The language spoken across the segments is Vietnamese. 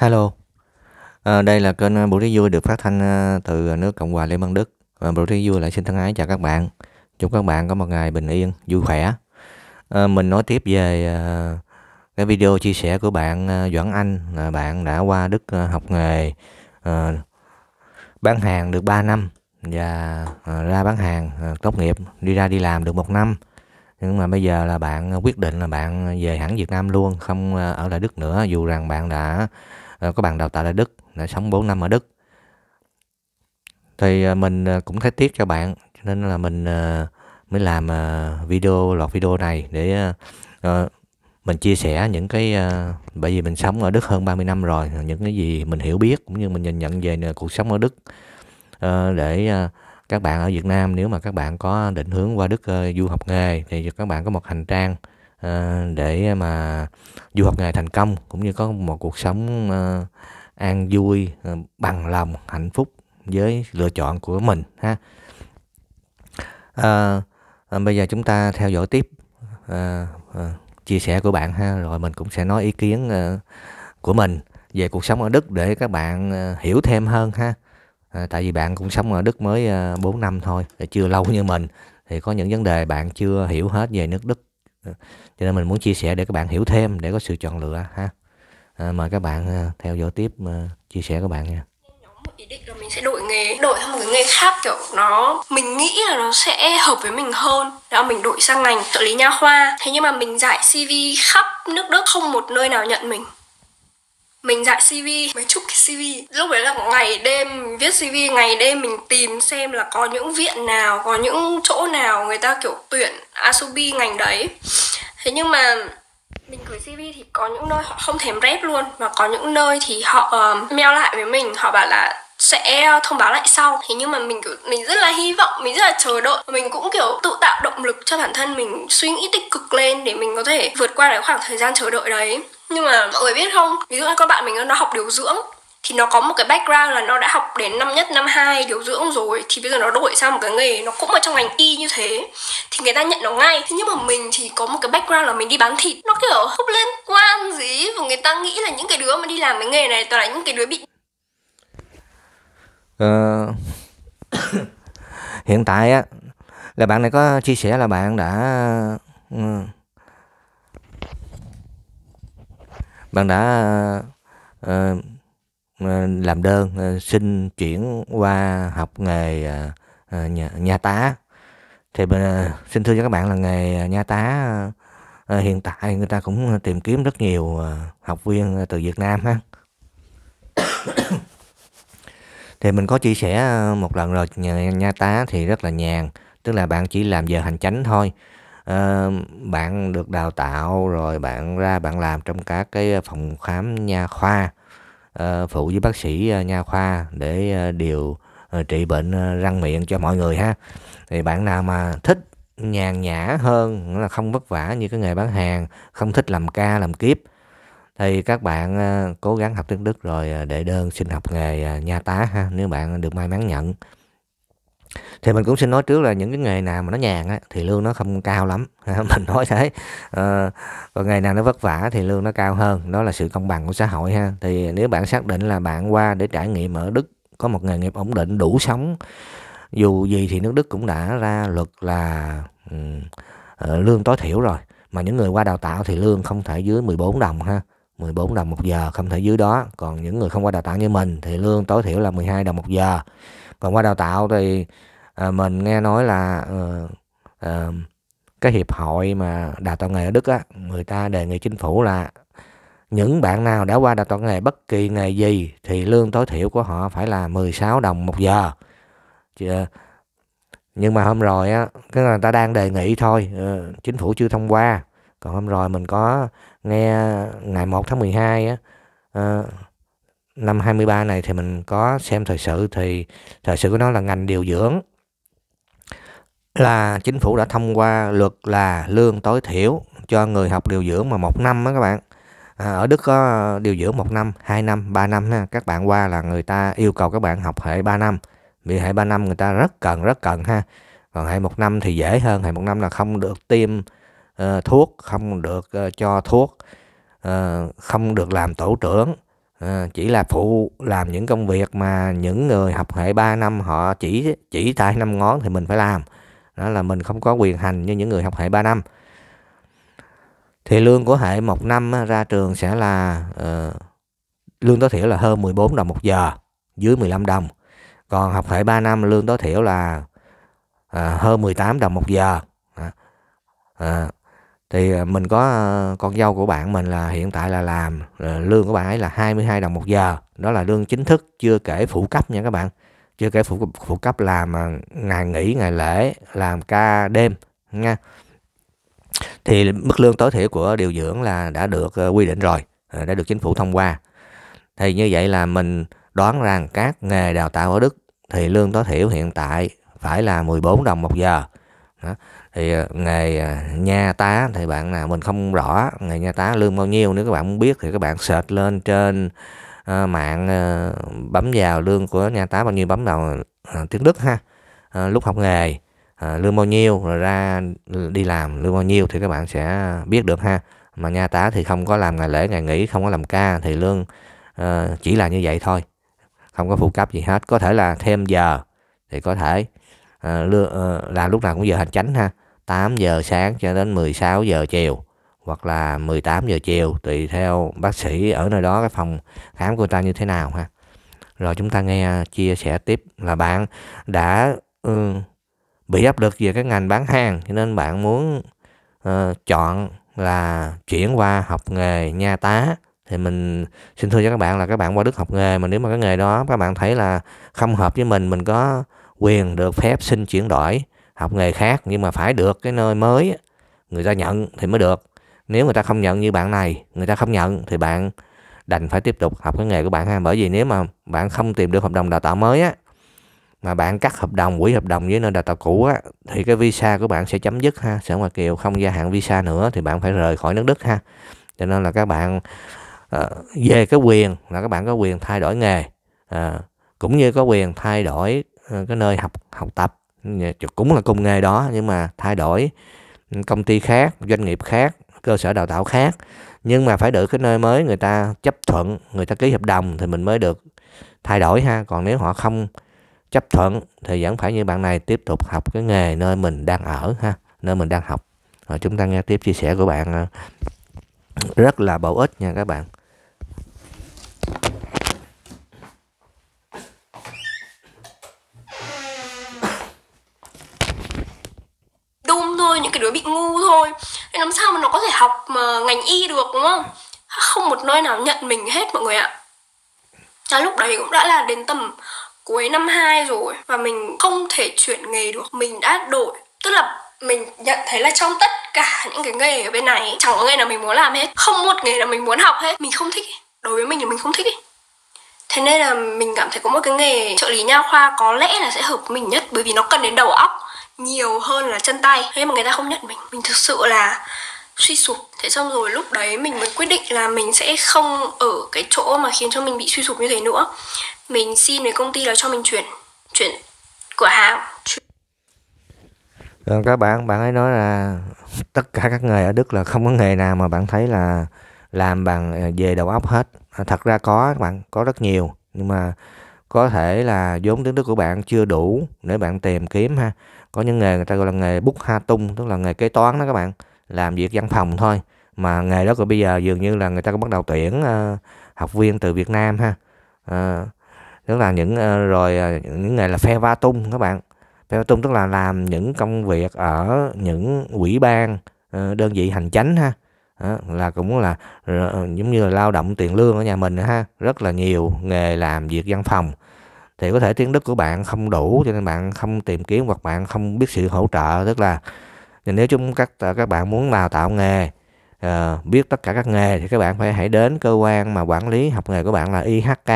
Hello, à, đây là kênh ờ, Bữa Trí Vui được phát thanh ờ, từ nước Cộng hòa Liên bang Đức. À, Bữa Trí Vui lại xin thân ái chào các bạn. Chúc các bạn có một ngày bình yên, vui khỏe. À, mình nói tiếp về à, cái video chia sẻ của bạn à, Doãn Anh là bạn đã qua Đức à, học nghề à, bán hàng được 3 năm và à, ra bán hàng à, tốt nghiệp đi ra đi làm được một năm nhưng mà bây giờ là bạn quyết định là bạn về hẳn Việt Nam luôn không ở lại Đức nữa dù rằng bạn đã Ờ, có bằng đào tạo ở Đức là sống 4 năm ở Đức thì ờ, mình ờ, cũng thấy tiếc cho bạn cho nên là mình mới làm video loạt video này để mình chia sẻ những cái bởi vì mình sống ở Đức hơn 30 năm rồi những cái gì mình hiểu biết cũng như mình nhìn nhận về cuộc sống ở Đức để các bạn ở Việt Nam nếu mà các bạn có định hướng qua Đức du học nghề thì các bạn có một hành trang Ờ, để mà du học ngày thành công cũng như có một cuộc sống ờ, an vui ờ, bằng lòng hạnh phúc với lựa chọn của mình ha à, bây giờ chúng ta theo dõi tiếp à, à, chia sẻ của bạn ha rồi mình cũng sẽ nói ý kiến à, của mình về cuộc sống ở Đức để các bạn à, hiểu thêm hơn ha à, tại vì bạn cũng sống ở Đức mới à, 4 năm thôi chưa lâu như mình thì có những vấn đề bạn chưa hiểu hết về nước Đức Ừ. cho nên mình muốn chia sẻ để các bạn hiểu thêm để có sự chọn lựa ha à, mời các bạn à, theo dõi tiếp à, chia sẻ các bạn nha ý định là mình sẽ đổi nghề đổi sang một cái nghề khác kiểu nó mình nghĩ là nó sẽ hợp với mình hơn đó mình đổi sang ngành trợ lý nha khoa thế nhưng mà mình giải cv khắp nước đức không một nơi nào nhận mình mình dạy CV mấy chục cái CV lúc đấy là ngày đêm mình viết CV ngày đêm mình tìm xem là có những viện nào có những chỗ nào người ta kiểu tuyển Asubi ngành đấy thế nhưng mà mình gửi CV thì có những nơi họ không thèm rep luôn mà có những nơi thì họ uh, mail lại với mình họ bảo là sẽ thông báo lại sau thế nhưng mà mình kiểu mình rất là hy vọng mình rất là chờ đợi mình cũng kiểu tự tạo động lực cho bản thân mình suy nghĩ tích cực lên để mình có thể vượt qua cái khoảng thời gian chờ đợi đấy nhưng mà mọi người biết không ví dụ như con bạn mình nó học điều dưỡng thì nó có một cái background là nó đã học đến năm nhất năm hai điều dưỡng rồi thì bây giờ nó đổi sang một cái nghề nó cũng ở trong ngành y như thế thì người ta nhận nó ngay thế nhưng mà mình thì có một cái background là mình đi bán thịt nó kiểu không liên quan gì và người ta nghĩ là những cái đứa mà đi làm cái nghề này toàn là những cái đứa bị ờ... hiện tại á là bạn này có chia sẻ là bạn đã ừ bạn đã uh, làm đơn uh, xin chuyển qua học nghề uh, nhà, nhà tá thì uh, xin thưa với các bạn là nghề nhà tá uh, hiện tại người ta cũng tìm kiếm rất nhiều uh, học viên từ Việt Nam ha thì mình có chia sẻ một lần rồi nhà, nhà tá thì rất là nhàn tức là bạn chỉ làm giờ hành chánh thôi à, bạn được đào tạo rồi bạn ra bạn làm trong các cái phòng khám nha khoa à, phụ với bác sĩ ờ, nha khoa để điều trị bệnh răng miệng cho mọi người ha thì bạn nào mà thích nhàn nhã hơn là không vất vả như cái nghề bán hàng không thích làm ca làm kiếp thì các bạn cố gắng học tiếng Đức rồi để đơn xin học nghề nha tá ha nếu bạn được may mắn nhận thì mình cũng xin nói trước là những cái nghề nào mà nó nhàn á thì lương nó không cao lắm mình nói thế à, còn nghề nào nó vất vả thì lương nó cao hơn đó là sự công bằng của xã hội ha thì nếu bạn xác định là bạn qua để trải nghiệm ở đức có một nghề nghiệp ổn định đủ sống dù gì thì nước đức cũng đã ra luật là um, lương tối thiểu rồi mà những người qua đào tạo thì lương không thể dưới 14 đồng ha 14 đồng một giờ không thể dưới đó còn những người không qua đào tạo như mình thì lương tối thiểu là 12 đồng một giờ còn qua đào tạo thì à, mình nghe nói là à, à, cái hiệp hội mà đào tạo nghề ở Đức á người ta đề nghị chính phủ là những bạn nào đã qua đào tạo nghề bất kỳ nghề gì thì lương tối thiểu của họ phải là 16 đồng một giờ nhưng mà hôm rồi á cái người ta đang đề nghị thôi chính phủ chưa thông qua còn hôm rồi mình có nghe ngày 1 tháng 12 á năm 23 này thì mình có xem thời sự thì thời sự của nó là ngành điều dưỡng là chính phủ đã thông qua luật là lương tối thiểu cho người học điều dưỡng mà một năm đó các bạn à, ở Đức có điều dưỡng một năm 2 năm 3 năm ha các bạn qua là người ta yêu cầu các bạn học hệ 3 năm vì hệ 3 năm người ta rất cần rất cần ha còn hệ một năm thì dễ hơn hệ một năm là không được tiêm uh, thuốc không được uh, cho thuốc uh, không được làm tổ trưởng À, chỉ là phụ làm những công việc mà những người học hệ 3 năm họ chỉ chỉ tay năm ngón thì mình phải làm đó là mình không có quyền hành như những người học hệ 3 năm thì lương của hệ một năm ra trường sẽ là uh, lương tối thiểu là hơn 14 đồng một giờ dưới 15 đồng còn học hệ 3 năm lương tối thiểu là uh, hơn 18 đồng một giờ à, thì à, mình có à, con dâu của bạn mình là hiện tại là làm à, lương của bạn ấy là 22 đồng một giờ đó là lương chính thức chưa kể phụ cấp nha các bạn chưa kể phụ phụ cấp làm ngày nghỉ ngày lễ làm ca đêm nha thì mức lương tối thiểu của điều dưỡng là đã được quy định rồi đã được chính phủ thông qua thì như vậy là mình đoán rằng các nghề đào tạo ở Đức thì lương tối thiểu hiện tại phải là 14 đồng một giờ đó thì ờ, nghề ờ, nha tá thì bạn nào mình không rõ nghề nha tá lương bao nhiêu nếu các bạn muốn biết thì các bạn search lên trên ờ, mạng bấm vào lương của nha tá bao nhiêu bấm vào tiếng đức ha lúc học nghề lương bao nhiêu rồi ra đi làm lương bao nhiêu thì các bạn sẽ biết được ha mà nha tá thì không có làm ngày lễ ngày nghỉ không có làm ca thì lương chỉ là như vậy thôi không có phụ cấp gì hết có thể là thêm giờ thì có thể à, lưa, ờ, làm lúc nào cũng giờ hành chánh ha 8 giờ sáng cho đến 16 giờ chiều hoặc là 18 giờ chiều tùy theo bác sĩ ở nơi đó cái phòng khám của ta như thế nào ha rồi chúng ta nghe ờ, chia sẻ tiếp là bạn đã ừ, bị áp lực về cái ngành bán hàng cho nên bạn muốn uh, chọn là chuyển qua học nghề nha tá thì mình xin thưa cho các bạn là các bạn qua Đức học nghề mà nếu mà cái nghề đó các bạn thấy là không hợp với mình mình có quyền được phép xin chuyển đổi học nghề khác nhưng mà phải được cái nơi mới người ta nhận thì mới được nếu người ta không nhận như bạn này người ta không nhận thì bạn đành phải tiếp tục học cái nghề của bạn ha bởi vì nếu mà bạn không tìm được hợp đồng đào tạo mới á mà bạn cắt hợp đồng quỹ hợp đồng với nơi đào tạo cũ á thì cái visa của bạn sẽ chấm dứt ha sẽ ngoài kiều không gia hạn visa nữa thì bạn phải rời khỏi nước đức ha cho nên là các bạn uh, về cái quyền là các bạn có quyền thay đổi nghề uh, cũng như có quyền thay đổi Ờ, cái nơi học học tập cũng là công nghề đó nhưng mà thay đổi ừ, công ty khác doanh nghiệp khác cơ sở đào tạo khác nhưng mà phải được cái nơi mới người ta chấp thuận người ta ký hợp đồng thì mình mới được thay đổi ha còn nếu họ không chấp thuận thì vẫn phải như bạn này tiếp tục học cái nghề nơi mình đang ở ha nơi mình đang học rồi chúng ta nghe tiếp chia sẻ của bạn ờ, rất là bổ ích nha các bạn thôi những cái đứa bị ngu thôi nên làm sao mà nó có thể học mà ờ, ngành y được đúng không không một nơi nào nhận mình hết mọi người ạ à, lúc đấy cũng đã là đến tầm cuối năm 2 rồi và mình không thể chuyển nghề được mình đã đổi tức là mình nhận thấy là trong tất cả những cái nghề ở bên này chẳng có nghề nào mình muốn làm hết không một nghề nào mình muốn học hết mình không thích đối với mình thì mình không thích thế nên là mình cảm thấy có một cái nghề trợ lý nha khoa có lẽ là sẽ hợp mình nhất bởi vì nó cần đến đầu óc nhiều hơn là chân tay thế mà người ta không nhận mình mình thực sự là suy sụp thế xong rồi lúc đấy mình mới quyết định là mình sẽ không ở cái chỗ mà khiến cho mình bị suy sụp như thế nữa mình xin với công ty là cho mình chuyển chuyển cửa hàng chuyển... Ờ, các bạn bạn ấy nói là tất cả các nghề ở Đức là không có nghề nào mà bạn thấy là làm bằng ờ, về đầu óc hết thật ra có các bạn có rất nhiều nhưng mà có thể là vốn kiến thức của bạn chưa đủ để bạn tìm kiếm ha có những nghề người ta gọi là nghề bút ha tung tức là nghề kế toán đó các bạn làm việc văn phòng thôi mà nghề đó rồi bây giờ dường như là người ta cũng bắt đầu tuyển uh, học viên từ Việt Nam ha uh, tức là những uh, rồi uh, những nghề là phe va tung các bạn phe va tung tức là làm những công việc ở những ủy ban uh, đơn vị hành chánh ha đó, là cũng là ờ, giống như là lao động tiền lương ở nhà mình ha rất là nhiều nghề làm việc văn phòng thì có thể tiếng Đức của bạn không đủ cho nên bạn không tìm kiếm hoặc bạn không biết sự hỗ trợ tức là nếu chúng các ờ, các bạn muốn đào tạo nghề uh, biết tất cả các nghề thì các bạn phải hãy đến cơ quan mà quản lý học nghề của bạn là IHK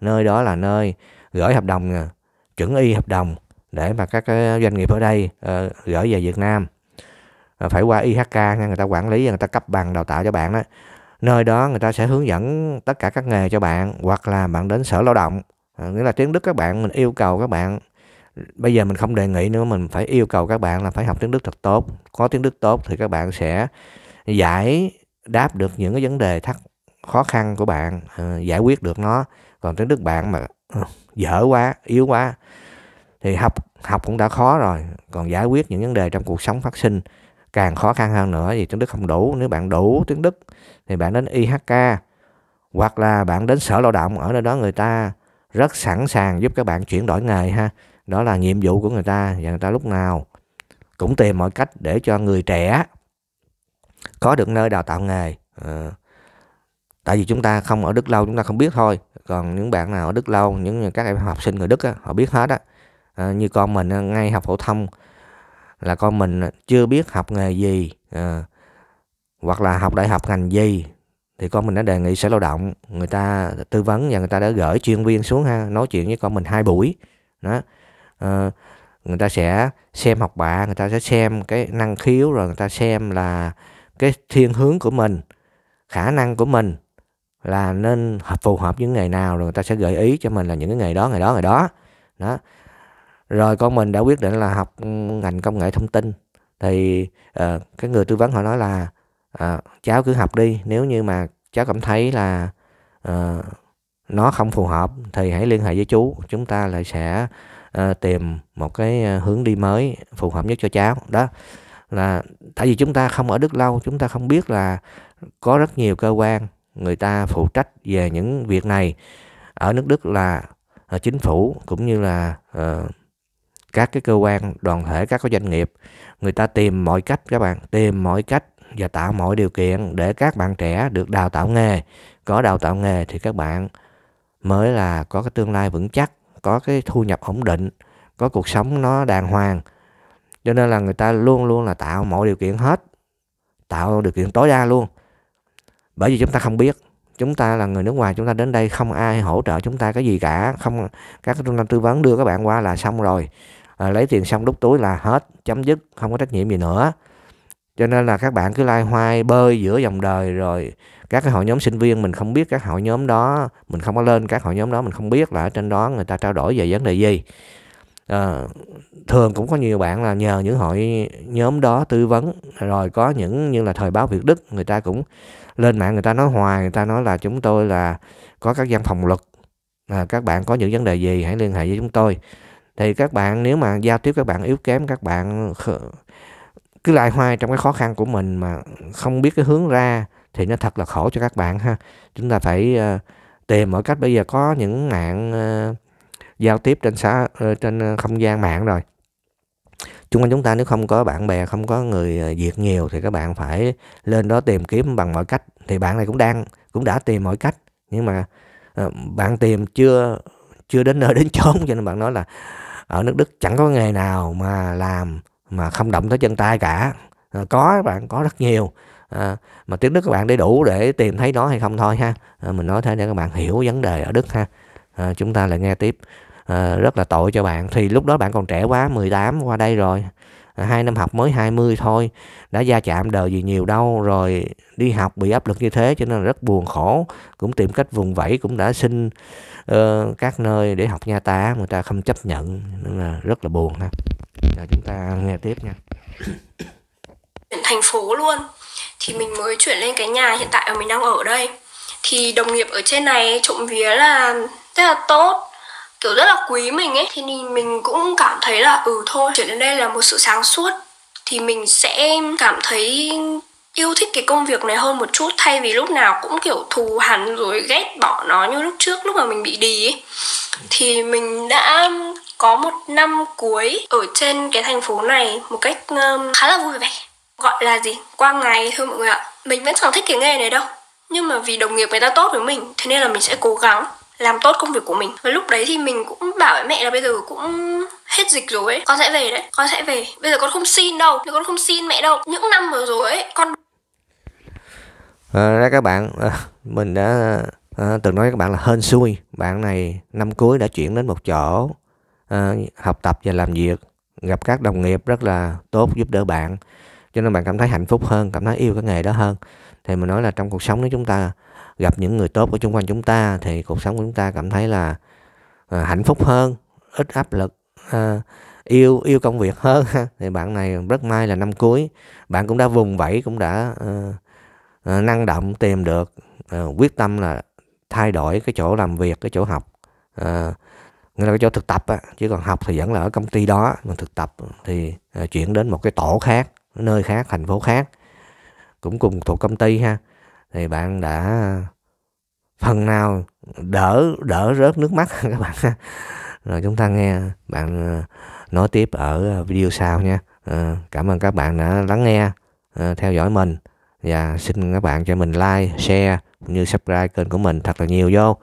nơi đó là nơi gửi hợp đồng chuẩn y hợp đồng để mà các doanh nghiệp ở đây uh, gửi về Việt Nam Ờ, phải qua IHK người ta quản lý người ta cấp bằng đào tạo cho bạn đó nơi đó người ta sẽ hướng dẫn tất cả các nghề cho bạn hoặc là bạn đến sở lao động à, nghĩa là tiếng Đức các bạn mình yêu cầu các bạn bây giờ mình không đề nghị nữa mình phải yêu cầu các bạn là phải học tiếng Đức thật tốt có tiếng Đức tốt thì các bạn sẽ giải đáp được những cái vấn đề thắc khó khăn của bạn à, giải quyết được nó còn tiếng Đức bạn mà dở quá yếu quá thì học học cũng đã khó rồi còn giải quyết những vấn đề trong cuộc sống phát sinh càng khó khăn hơn nữa vì tiếng Đức không đủ nếu bạn đủ tiếng Đức thì bạn đến IHK hoặc là bạn đến sở lao động ở nơi đó người ta rất sẵn sàng giúp các bạn chuyển đổi nghề ha đó là nhiệm vụ của người ta và người ta lúc nào cũng tìm mọi cách để cho người trẻ có được nơi đào tạo nghề à, tại vì chúng ta không ở đức lâu chúng ta không biết thôi còn những bạn nào ở đức lâu những các em học sinh người đức á, họ biết hết á à, như con mình ngay học phổ thông là con mình chưa biết học nghề gì à, hoặc là học đại học ngành gì thì con mình đã đề nghị sở lao động người ta tư vấn và người ta đã gửi chuyên viên xuống ha nói chuyện với con mình hai buổi đó à, người ta sẽ xem học bạ người ta sẽ xem cái năng khiếu rồi người ta xem là cái thiên hướng của mình khả năng của mình là nên phù hợp những nghề nào rồi người ta sẽ gợi ý cho mình là những cái nghề đó nghề đó nghề đó đó rồi con mình đã quyết định là học ừ, ngành công nghệ thông tin thì uh, cái người tư vấn họ nói là uh, cháu cứ học đi nếu như mà cháu cảm thấy là uh, nó không phù hợp thì hãy liên hệ với chú chúng ta lại sẽ uh, tìm một cái hướng đi mới phù hợp nhất cho cháu đó là tại vì chúng ta không ở đức lâu chúng ta không biết là có rất nhiều cơ quan người ta phụ trách về những việc này ở nước đức là uh, chính phủ cũng như là uh, các cái cơ quan đoàn thể các cái doanh nghiệp người ta tìm mọi cách các bạn tìm mọi cách và tạo mọi điều kiện để các bạn trẻ được đào tạo nghề có đào tạo nghề thì các bạn mới là có cái tương lai vững chắc có cái thu nhập ổn định có cuộc sống nó đàng hoàng cho nên là người ta luôn luôn là tạo mọi điều kiện hết tạo điều kiện tối đa luôn bởi vì chúng ta không biết chúng ta là người nước ngoài chúng ta đến đây không ai hỗ trợ chúng ta cái gì cả không các trung tâm tư vấn đưa các bạn qua là xong rồi à, lấy tiền xong đút túi là hết chấm dứt không có trách nhiệm gì nữa cho nên là các bạn cứ lai hoai bơi giữa dòng đời rồi các cái hội nhóm sinh viên mình không biết các hội nhóm đó mình không có lên các hội nhóm đó mình không biết là ở trên đó người ta trao đổi về vấn đề gì à, thường cũng có nhiều bạn là nhờ những hội nhóm đó tư vấn rồi có những như là thời báo Việt Đức người ta cũng lên mạng người ta nói hoài người ta nói là chúng tôi là có các văn phòng luật à, các bạn có những vấn đề gì hãy liên hệ với chúng tôi thì các bạn nếu mà giao tiếp các bạn yếu kém các bạn cứ lai hoai trong cái khó khăn của mình mà không biết cái hướng ra thì nó thật là khổ cho các bạn ha chúng ta phải ờ, tìm mọi cách bây giờ có những mạng ờ, giao tiếp trên xã ờ, trên không gian mạng rồi chúng anh chúng ta nếu không có bạn bè không có người việt nhiều thì các bạn phải lên đó tìm kiếm bằng mọi cách thì bạn này cũng đang cũng đã tìm mọi cách nhưng mà bạn tìm chưa chưa đến nơi đến chốn cho nên bạn nói là ở nước Đức chẳng có nghề nào mà làm mà không động tới chân tay cả ờ, có các bạn có rất nhiều à, mà tiếng Đức các bạn để đủ để tìm thấy nó hay không thôi ha à, mình nói thế để các bạn hiểu vấn đề ở Đức ha à, chúng ta lại nghe tiếp à, rất là tội cho bạn thì lúc đó bạn còn trẻ quá 18 qua đây rồi hai năm học mới 20 thôi đã gia chạm đời gì nhiều đâu rồi đi học bị áp lực như thế cho nên rất buồn khổ cũng tìm cách vùng vẫy cũng đã xin uh, các nơi để học nha ta người ta không chấp nhận nên là rất là buồn ha giờ chúng ta nghe tiếp nha thành phố luôn thì mình mới chuyển lên cái nhà hiện tại mình đang ở đây thì đồng nghiệp ở trên này trộm vía là rất là tốt kiểu rất là quý mình ấy thì mình cũng cảm thấy là ừ thôi chuyển đến đây là một sự sáng suốt thì mình sẽ cảm thấy yêu thích cái công việc này hơn một chút thay vì lúc nào cũng kiểu thù hẳn rồi ghét bỏ nó như lúc trước lúc mà mình bị đi ấy. thì mình đã có một năm cuối ở trên cái thành phố này một cách um, khá là vui vẻ gọi là gì qua ngày thôi mọi người ạ mình vẫn chẳng thích cái nghề này đâu nhưng mà vì đồng nghiệp người ta tốt với mình thế nên là mình sẽ cố gắng làm tốt công việc của mình và lúc đấy thì mình cũng bảo với mẹ là bây giờ cũng hết dịch rồi ấy con sẽ về đấy con sẽ về bây giờ con không xin đâu con không xin mẹ đâu những năm vừa rồi ấy con à, ra các bạn ờ, mình đã à, từng nói với các bạn là hên xui bạn này năm cuối đã chuyển đến một chỗ à, học tập và làm việc gặp các đồng nghiệp rất là tốt giúp đỡ bạn cho nên bạn cảm thấy hạnh phúc hơn cảm thấy yêu cái nghề đó hơn thì mình nói là trong cuộc sống nếu chúng ta gặp những người tốt ở xung quanh chúng ta thì cuộc sống của chúng ta cảm thấy là à, hạnh phúc hơn ít áp lực à, yêu yêu công việc hơn thì bạn này rất may là năm cuối bạn cũng đã vùng vẫy cũng đã uh, uh, năng động tìm được uh, quyết tâm là thay đổi cái chỗ làm việc cái chỗ học uh, nghĩa là cái chỗ thực tập á. chứ còn học thì vẫn là ở công ty đó còn thực tập thì uh, chuyển đến một cái tổ khác nơi khác thành phố khác cũng cùng thuộc công ty ha thì bạn đã phần nào đỡ đỡ rớt nước mắt các bạn rồi chúng ta nghe bạn ờ, nói tiếp ở video sau nha ờ, cảm ơn các bạn đã lắng nghe ờ, theo dõi mình và xin các bạn cho mình like share cũng như subscribe kênh của mình thật là nhiều vô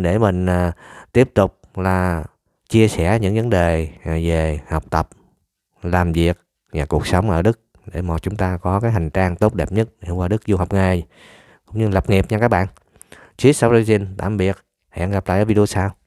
để mình tiếp tục là chia sẻ những vấn đề về học tập làm việc và cuộc sống ở đức để mà chúng ta có cái hành trang tốt đẹp nhất để qua Đức du học nghề cũng như lập nghiệp nha các bạn. Cheers Origin, tạm biệt, hẹn gặp lại ở video sau.